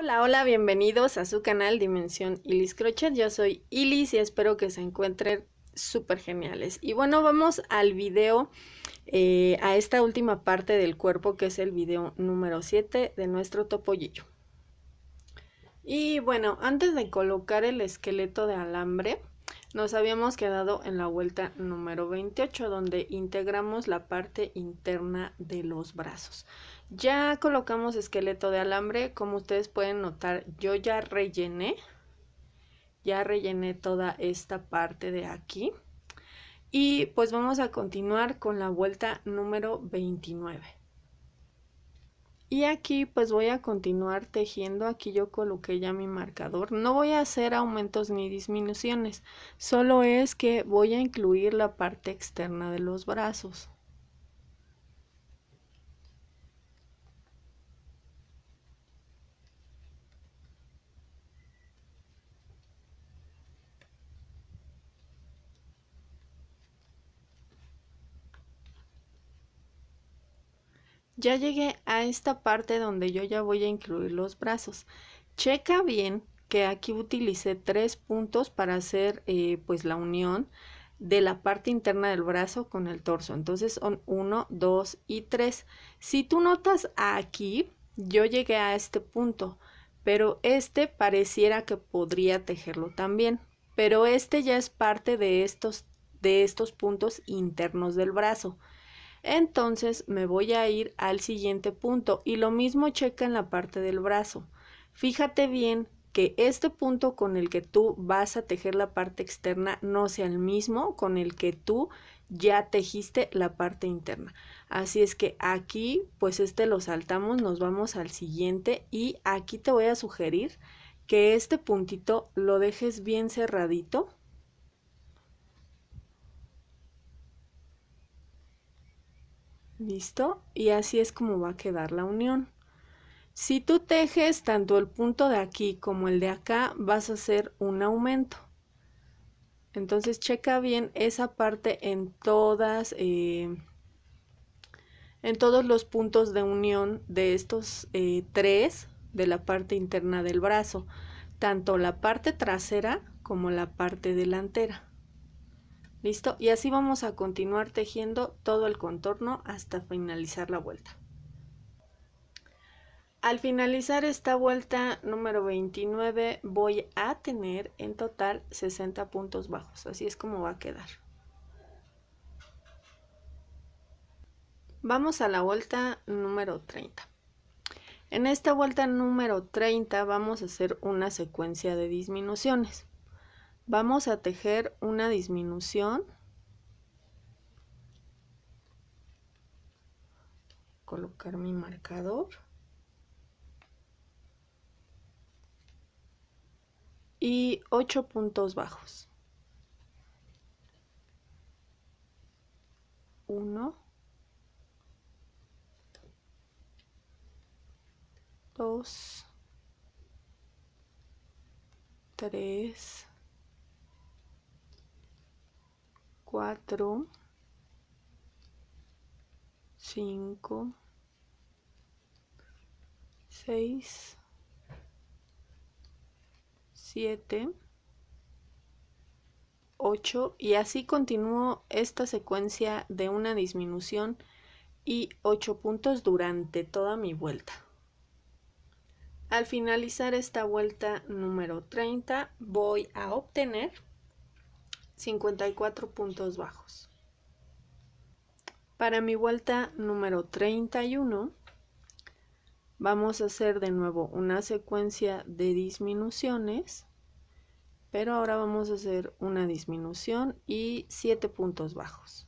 Hola, hola, bienvenidos a su canal Dimensión Ilis Crochet. Yo soy Ilis y espero que se encuentren súper geniales. Y bueno, vamos al video, eh, a esta última parte del cuerpo que es el video número 7 de nuestro topollillo. Y bueno, antes de colocar el esqueleto de alambre, nos habíamos quedado en la vuelta número 28 donde integramos la parte interna de los brazos. Ya colocamos esqueleto de alambre, como ustedes pueden notar, yo ya rellené, ya rellené toda esta parte de aquí. Y pues vamos a continuar con la vuelta número 29. Y aquí pues voy a continuar tejiendo, aquí yo coloqué ya mi marcador, no voy a hacer aumentos ni disminuciones, solo es que voy a incluir la parte externa de los brazos. Ya llegué a esta parte donde yo ya voy a incluir los brazos. Checa bien que aquí utilicé tres puntos para hacer eh, pues la unión de la parte interna del brazo con el torso. Entonces son 1, 2 y 3. Si tú notas aquí, yo llegué a este punto, pero este pareciera que podría tejerlo también. Pero este ya es parte de estos, de estos puntos internos del brazo. Entonces me voy a ir al siguiente punto y lo mismo checa en la parte del brazo. Fíjate bien que este punto con el que tú vas a tejer la parte externa no sea el mismo con el que tú ya tejiste la parte interna. Así es que aquí pues este lo saltamos, nos vamos al siguiente y aquí te voy a sugerir que este puntito lo dejes bien cerradito ¿Listo? Y así es como va a quedar la unión. Si tú tejes tanto el punto de aquí como el de acá, vas a hacer un aumento. Entonces checa bien esa parte en todas, eh, en todos los puntos de unión de estos eh, tres de la parte interna del brazo, tanto la parte trasera como la parte delantera. Listo, y así vamos a continuar tejiendo todo el contorno hasta finalizar la vuelta. Al finalizar esta vuelta número 29 voy a tener en total 60 puntos bajos, así es como va a quedar. Vamos a la vuelta número 30. En esta vuelta número 30 vamos a hacer una secuencia de disminuciones. Vamos a tejer una disminución. Colocar mi marcador. Y 8 puntos bajos. 1, 2, 3, 4, 5, 6, 7, 8 y así continúo esta secuencia de una disminución y 8 puntos durante toda mi vuelta. Al finalizar esta vuelta número 30 voy a obtener 54 puntos bajos. Para mi vuelta número 31 vamos a hacer de nuevo una secuencia de disminuciones, pero ahora vamos a hacer una disminución y 7 puntos bajos.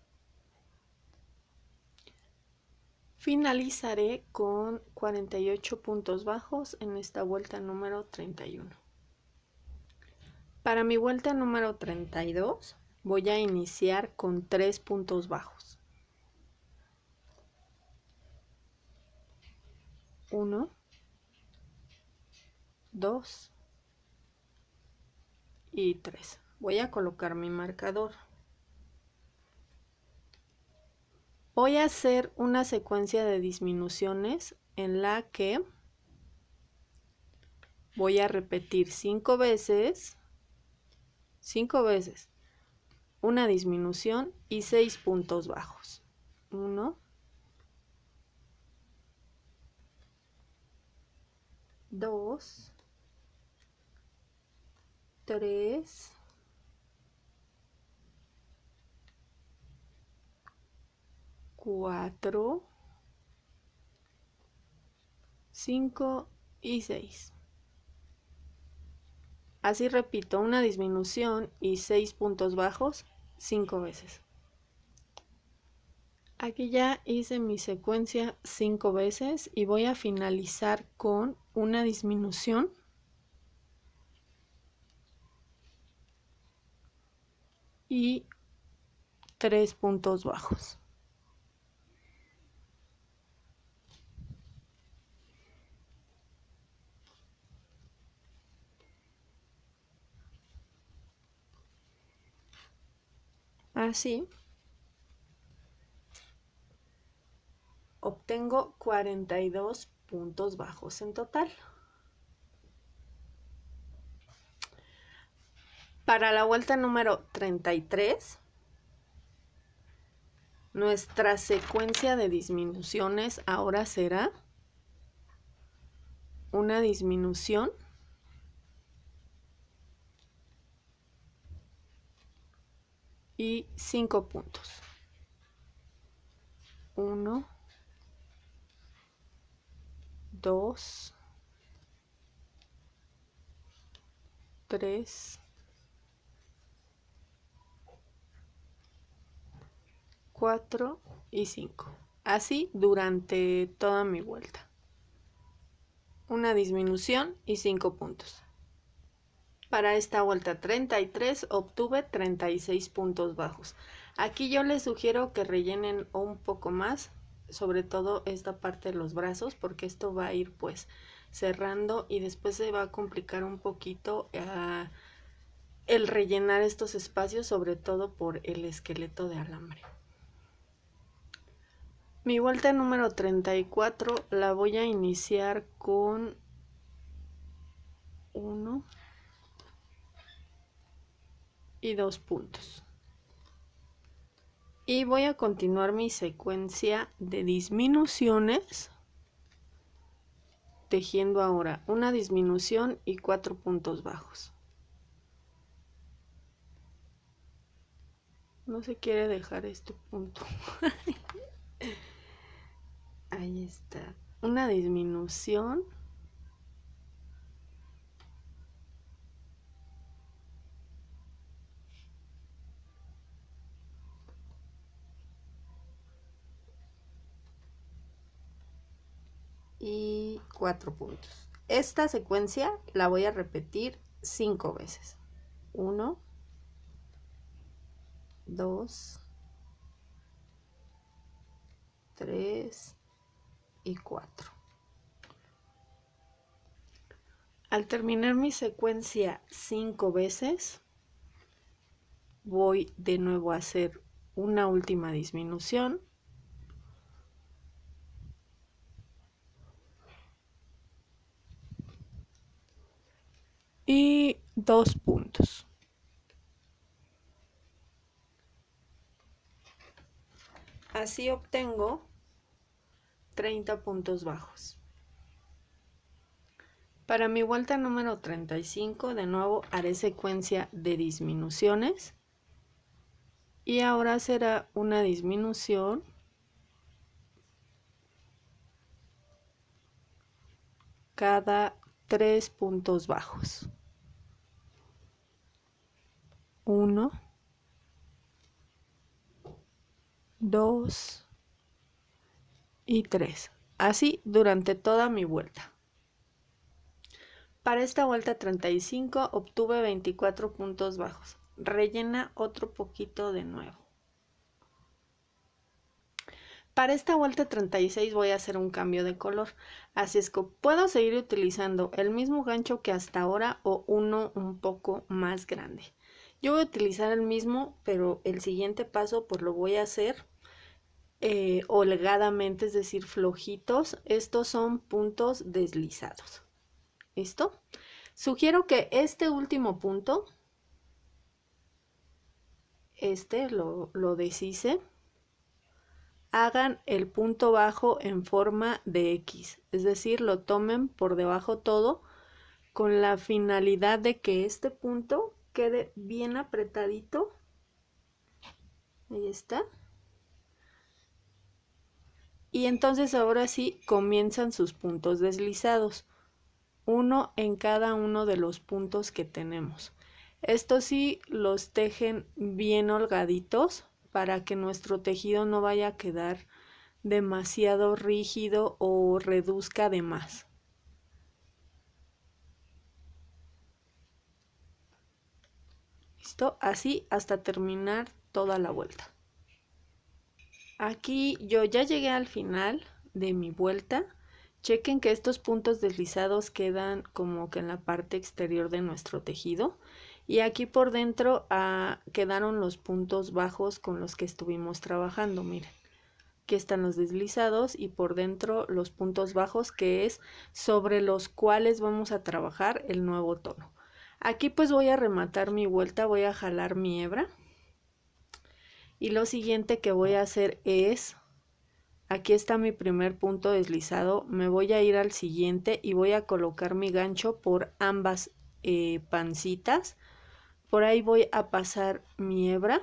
Finalizaré con 48 puntos bajos en esta vuelta número 31. Para mi vuelta número 32 voy a iniciar con 3 puntos bajos. 1, 2 y 3. Voy a colocar mi marcador. voy a hacer una secuencia de disminuciones en la que voy a repetir cinco veces, cinco veces, una disminución y seis puntos bajos. Uno, dos, tres, 4, 5 y 6. Así repito una disminución y 6 puntos bajos 5 veces. Aquí ya hice mi secuencia 5 veces y voy a finalizar con una disminución. Y 3 puntos bajos. Así ah, obtengo 42 puntos bajos en total. Para la vuelta número 33, nuestra secuencia de disminuciones ahora será una disminución y 5 puntos. 1, 2, 3, 4 y 5. Así durante toda mi vuelta. Una disminución y 5 puntos. Para esta vuelta 33 obtuve 36 puntos bajos. Aquí yo les sugiero que rellenen un poco más, sobre todo esta parte de los brazos, porque esto va a ir pues cerrando y después se va a complicar un poquito ah, el rellenar estos espacios, sobre todo por el esqueleto de alambre. Mi vuelta número 34 la voy a iniciar con 1, y dos puntos. Y voy a continuar mi secuencia de disminuciones tejiendo ahora una disminución y cuatro puntos bajos. No se quiere dejar este punto. Ahí está. Una disminución. y 4 puntos. Esta secuencia la voy a repetir 5 veces. 1, 2, 3 y 4. Al terminar mi secuencia 5 veces, voy de nuevo a hacer una última disminución dos puntos. Así obtengo 30 puntos bajos. Para mi vuelta número 35, de nuevo haré secuencia de disminuciones. Y ahora será una disminución cada tres puntos bajos. 1, 2 y 3. Así durante toda mi vuelta. Para esta vuelta 35 obtuve 24 puntos bajos. Rellena otro poquito de nuevo. Para esta vuelta 36 voy a hacer un cambio de color, así es que puedo seguir utilizando el mismo gancho que hasta ahora o uno un poco más grande. Yo voy a utilizar el mismo, pero el siguiente paso pues lo voy a hacer eh, holgadamente, es decir, flojitos. Estos son puntos deslizados. ¿Listo? Sugiero que este último punto, este lo, lo deshice, hagan el punto bajo en forma de X, es decir, lo tomen por debajo todo con la finalidad de que este punto quede bien apretadito. Ahí está. Y entonces ahora sí comienzan sus puntos deslizados, uno en cada uno de los puntos que tenemos. esto sí los tejen bien holgaditos para que nuestro tejido no vaya a quedar demasiado rígido o reduzca de más. así hasta terminar toda la vuelta. Aquí yo ya llegué al final de mi vuelta. Chequen que estos puntos deslizados quedan como que en la parte exterior de nuestro tejido y aquí por dentro ah, quedaron los puntos bajos con los que estuvimos trabajando, miren. que están los deslizados y por dentro los puntos bajos que es sobre los cuales vamos a trabajar el nuevo tono. Aquí pues voy a rematar mi vuelta, voy a jalar mi hebra. Y lo siguiente que voy a hacer es, aquí está mi primer punto deslizado, me voy a ir al siguiente y voy a colocar mi gancho por ambas eh, pancitas. Por ahí voy a pasar mi hebra,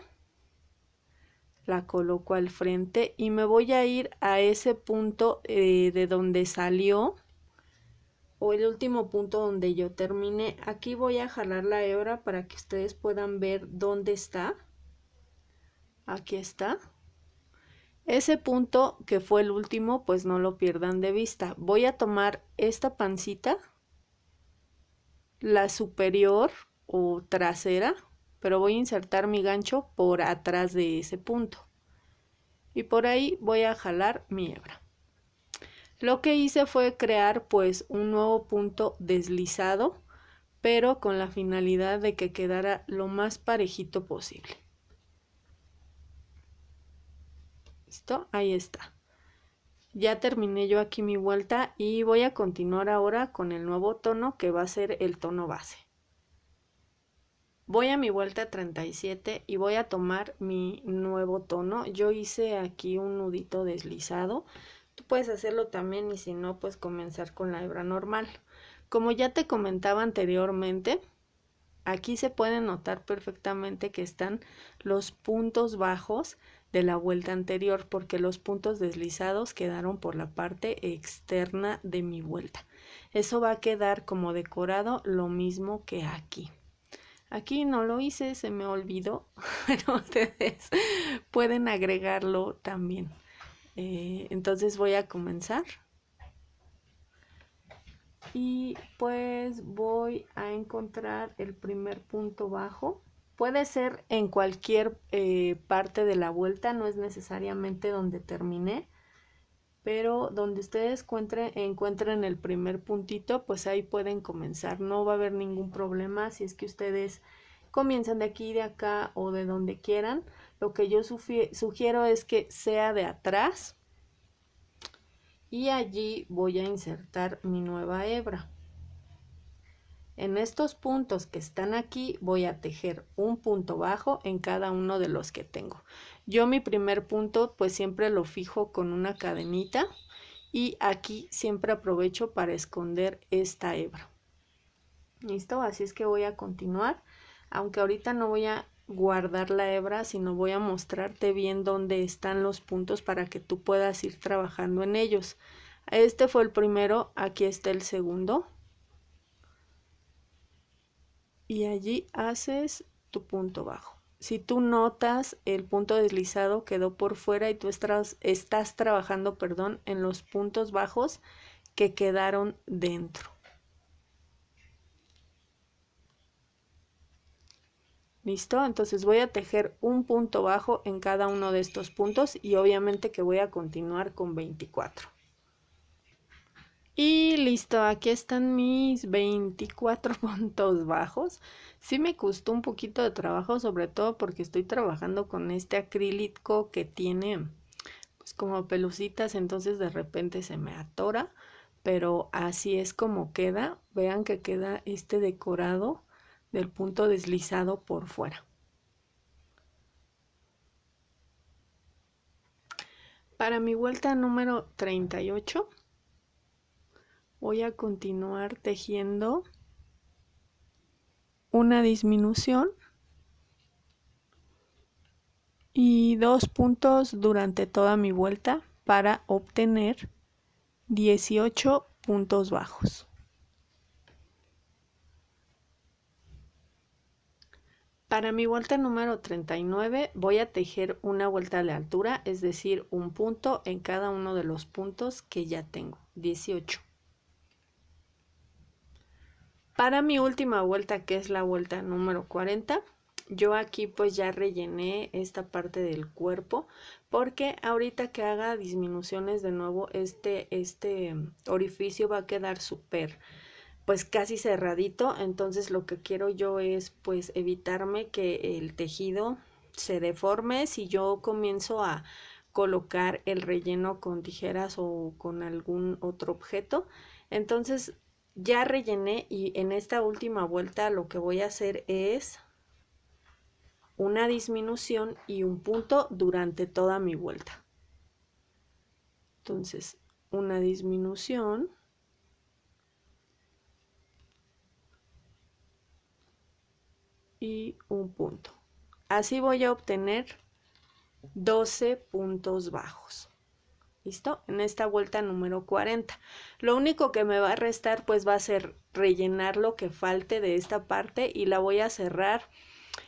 la coloco al frente y me voy a ir a ese punto eh, de donde salió o el último punto donde yo terminé. Aquí voy a jalar la hebra para que ustedes puedan ver dónde está. Aquí está. Ese punto que fue el último, pues no lo pierdan de vista. Voy a tomar esta pancita, la superior o trasera, pero voy a insertar mi gancho por atrás de ese punto. Y por ahí voy a jalar mi hebra. Lo que hice fue crear pues un nuevo punto deslizado, pero con la finalidad de que quedara lo más parejito posible. ¿Listo? Ahí está. Ya terminé yo aquí mi vuelta y voy a continuar ahora con el nuevo tono que va a ser el tono base. Voy a mi vuelta 37 y voy a tomar mi nuevo tono. Yo hice aquí un nudito deslizado puedes hacerlo también y si no, pues comenzar con la hebra normal. Como ya te comentaba anteriormente, aquí se pueden notar perfectamente que están los puntos bajos de la vuelta anterior porque los puntos deslizados quedaron por la parte externa de mi vuelta. Eso va a quedar como decorado lo mismo que aquí. Aquí no lo hice, se me olvidó, pero ustedes pueden agregarlo también. Eh, entonces voy a comenzar. Y pues voy a encontrar el primer punto bajo. Puede ser en cualquier eh, parte de la vuelta, no es necesariamente donde terminé, pero donde ustedes encuentren el primer puntito, pues ahí pueden comenzar. No va a haber ningún problema si es que ustedes comienzan de aquí, de acá o de donde quieran lo que yo sugiero es que sea de atrás y allí voy a insertar mi nueva hebra. En estos puntos que están aquí voy a tejer un punto bajo en cada uno de los que tengo. Yo mi primer punto pues siempre lo fijo con una cadenita y aquí siempre aprovecho para esconder esta hebra. ¿Listo? Así es que voy a continuar, aunque ahorita no voy a guardar la hebra, sino voy a mostrarte bien dónde están los puntos para que tú puedas ir trabajando en ellos. Este fue el primero, aquí está el segundo. Y allí haces tu punto bajo. Si tú notas el punto deslizado quedó por fuera y tú estás, estás trabajando, perdón, en los puntos bajos que quedaron dentro. ¿Listo? Entonces voy a tejer un punto bajo en cada uno de estos puntos y obviamente que voy a continuar con 24. Y listo, aquí están mis 24 puntos bajos. Sí me costó un poquito de trabajo, sobre todo porque estoy trabajando con este acrílico que tiene pues, como pelucitas, entonces de repente se me atora, pero así es como queda. Vean que queda este decorado del punto deslizado por fuera. Para mi vuelta número 38 voy a continuar tejiendo una disminución y dos puntos durante toda mi vuelta para obtener 18 puntos bajos. Para mi vuelta número 39 voy a tejer una vuelta de altura, es decir, un punto en cada uno de los puntos que ya tengo, 18. Para mi última vuelta, que es la vuelta número 40, yo aquí pues ya rellené esta parte del cuerpo porque ahorita que haga disminuciones de nuevo este, este orificio va a quedar súper pues casi cerradito, entonces lo que quiero yo es pues evitarme que el tejido se deforme si yo comienzo a colocar el relleno con tijeras o con algún otro objeto. Entonces ya rellené y en esta última vuelta lo que voy a hacer es una disminución y un punto durante toda mi vuelta. Entonces una disminución y un punto. Así voy a obtener 12 puntos bajos. ¿Listo? En esta vuelta número 40. Lo único que me va a restar pues va a ser rellenar lo que falte de esta parte y la voy a cerrar.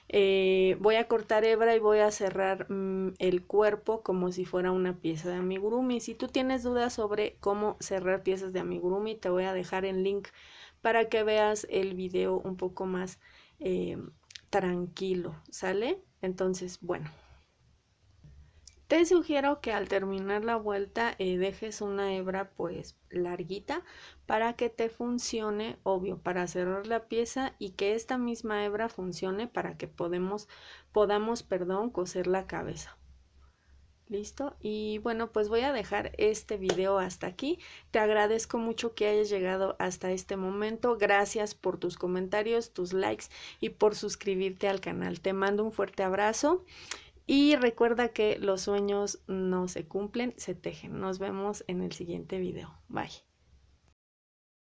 Eh, voy a cortar hebra y voy a cerrar mm, el cuerpo como si fuera una pieza de amigurumi. Si tú tienes dudas sobre cómo cerrar piezas de amigurumi, te voy a dejar el link para que veas el video un poco más eh, tranquilo, ¿sale? Entonces, bueno. Te sugiero que al terminar la vuelta eh, dejes una hebra pues larguita para que te funcione, obvio, para cerrar la pieza y que esta misma hebra funcione para que podemos, podamos, perdón, coser la cabeza. Listo. Y bueno, pues voy a dejar este video hasta aquí. Te agradezco mucho que hayas llegado hasta este momento. Gracias por tus comentarios, tus likes y por suscribirte al canal. Te mando un fuerte abrazo y recuerda que los sueños no se cumplen, se tejen. Nos vemos en el siguiente video. Bye.